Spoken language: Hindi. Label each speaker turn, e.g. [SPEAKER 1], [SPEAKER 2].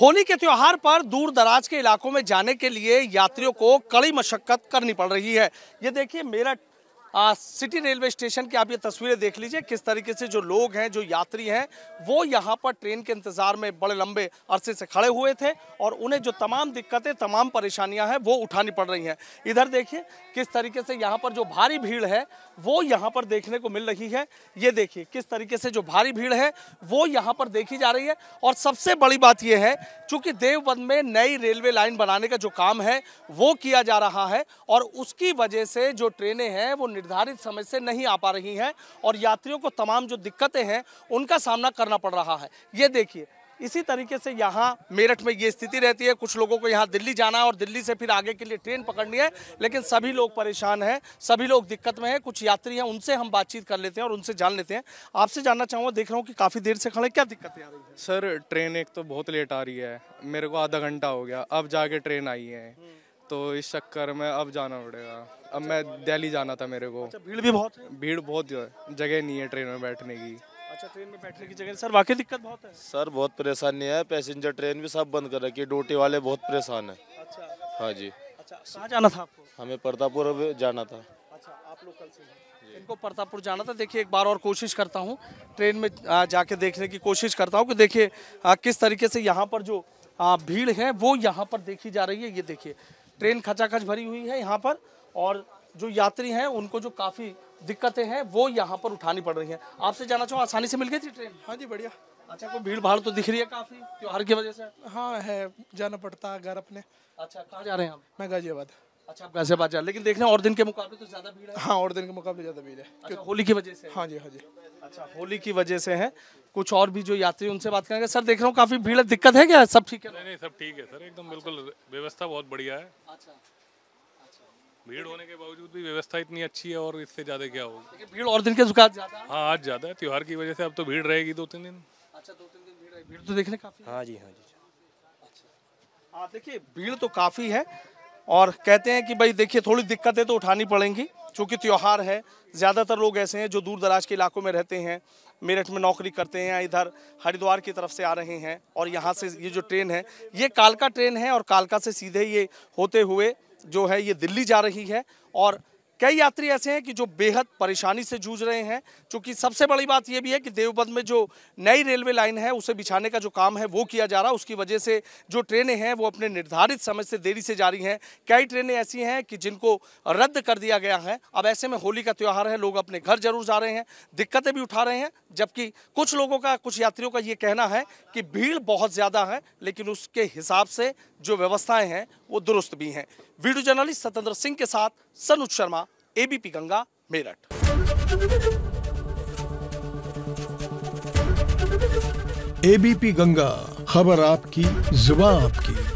[SPEAKER 1] होली के त्यौहार पर दूर दराज के इलाकों में जाने के लिए यात्रियों को कड़ी मशक्कत करनी पड़ रही है ये देखिए मेरठ आ, सिटी रेलवे स्टेशन की आप ये तस्वीरें देख लीजिए किस तरीके से जो लोग हैं जो यात्री हैं वो यहाँ पर ट्रेन के इंतज़ार में बड़े लंबे अरसे से खड़े हुए थे और उन्हें जो तमाम दिक्कतें तमाम परेशानियाँ हैं वो उठानी पड़ रही हैं इधर देखिए किस तरीके से यहाँ पर जो भारी भीड़ है वो यहाँ पर देखने को मिल रही है ये देखिए किस तरीके से जो भारी भीड़ है वो यहाँ पर देखी जा रही है और सबसे बड़ी बात यह है चूँकि देवबंद में नई रेलवे लाइन बनाने का जो काम है वो किया जा रहा है और उसकी वजह से जो ट्रेनें हैं वो निर्धारित समय से नहीं आ पा रही हैं और यात्रियों को तमाम जो दिक्कतें हैं उनका सामना करना पड़ रहा है ये देखिए इसी तरीके से यहाँ मेरठ में ये स्थिति रहती है कुछ लोगों को यहाँ दिल्ली जाना है और दिल्ली से फिर आगे के लिए ट्रेन पकड़नी है लेकिन सभी लोग परेशान हैं सभी लोग दिक्कत में हैं कुछ यात्री हैं उनसे हम बातचीत कर लेते हैं और उनसे जान लेते हैं आपसे जानना चाहूँगा देख रहा हूँ कि काफ़ी देर से खड़े क्या दिक्कतें आ रही है सर ट्रेन एक तो बहुत लेट आ रही है मेरे को आधा घंटा हो गया अब जाके ट्रेन आई है हम्म। तो इस चक्कर में अब जाना पड़ेगा अब मैं दिल्ली जाना था मेरे को अच्छा, भीड़ भी बहुत है भीड़ बहुत है जगह नहीं है ट्रेन में बैठने की अच्छा ट्रेन में बैठने की जगह सर वाकई दिक्कत बहुत है सर बहुत परेशानी है पैसेंजर ट्रेन भी सब बंद कर रखी है ड्यूटी वाले बहुत परेशान है अच्छा हाँ जी अच्छा कहाँ जाना था आपको हमें प्रतापपुर जाना था अच्छा आप लोग कल से इनको प्रतापपुर जाना था देखिए एक बार और कोशिश करता हूँ ट्रेन में जाके देखने की कोशिश करता हूँ कि देखिए किस तरीके से यहाँ पर जो भीड़ है वो यहाँ पर देखी जा रही है ये देखिए ट्रेन खचाखच भरी हुई है यहाँ पर और जो यात्री हैं उनको जो काफ़ी दिक्कतें हैं वो यहाँ पर उठानी पड़ रही हैं आपसे जाना चाहूँ आसानी से मिल गई थी ट्रेन हाँ जी बढ़िया अच्छा कोई भीड़ भाड़ तो दिख रही है काफ़ी त्योहार की वजह से हाँ है जाना पड़ता है घर अपने अच्छा कहाँ जा रहे हैं आप मैं गाजियाबाद अच्छा लेकिन देखना और दिन के मुकाबले तो ज्यादा भीड़ है हाँ और दिन के मुकाबले ज्यादा भीड़ है अच्छा, होली की वजह से हाँ जी हाँ जी अच्छा होली की वजह से है कुछ और भी जो यात्री उनसे बात करेंगे सर देख रहा हूँ काफी भीड़ दिक्कत है क्या सब ठीक है नहीं नहीं सब ठीक है सर एकदम बिल्कुल व्यवस्था बहुत बढ़िया है अच्छा, अच्छा। भीड़ होने के बावजूद भी व्यवस्था इतनी अच्छी है और इससे ज्यादा क्या होगा भीड़ और दिन के ज्यादा हाँ आज ज्यादा है त्योहार की वजह से अब तो भीड़ रहेगी दो तीन दिन अच्छा दो तीन दिन भीड़ भीड़ तो देखने काफी हाँ जी हाँ जी अच्छा। हाँ देखिए भीड़ तो काफी है और कहते हैं कि भाई देखिए थोड़ी दिक्कतें तो उठानी पड़ेंगी चूँकि त्यौहार है ज़्यादातर लोग ऐसे हैं जो दूर दराज के इलाकों में रहते हैं मेरठ में नौकरी करते हैं इधर हरिद्वार की तरफ से आ रहे हैं और यहाँ से ये जो ट्रेन है ये कालका ट्रेन है और कालका से सीधे ये होते हुए जो है ये दिल्ली जा रही है और कई यात्री ऐसे हैं कि जो बेहद परेशानी से जूझ रहे हैं क्योंकि सबसे बड़ी बात यह भी है कि देवबंद में जो नई रेलवे लाइन है उसे बिछाने का जो काम है वो किया जा रहा है उसकी वजह से जो ट्रेनें हैं वो अपने निर्धारित समय से देरी से जा रही हैं कई ट्रेनें ऐसी हैं कि जिनको रद्द कर दिया गया है अब ऐसे में होली का त्यौहार है लोग अपने घर जरूर जा रहे हैं दिक्कतें भी उठा रहे हैं जबकि कुछ लोगों का कुछ यात्रियों का ये कहना है कि भीड़ बहुत ज़्यादा है लेकिन उसके हिसाब से जो व्यवस्थाएँ हैं वो दुरुस्त भी हैं वीडियो जर्नलिस्ट सतेंद्र सिंह के साथ सनुज शर्मा एबीपी गंगा मेरठ एबीपी गंगा खबर आपकी जुबा आपकी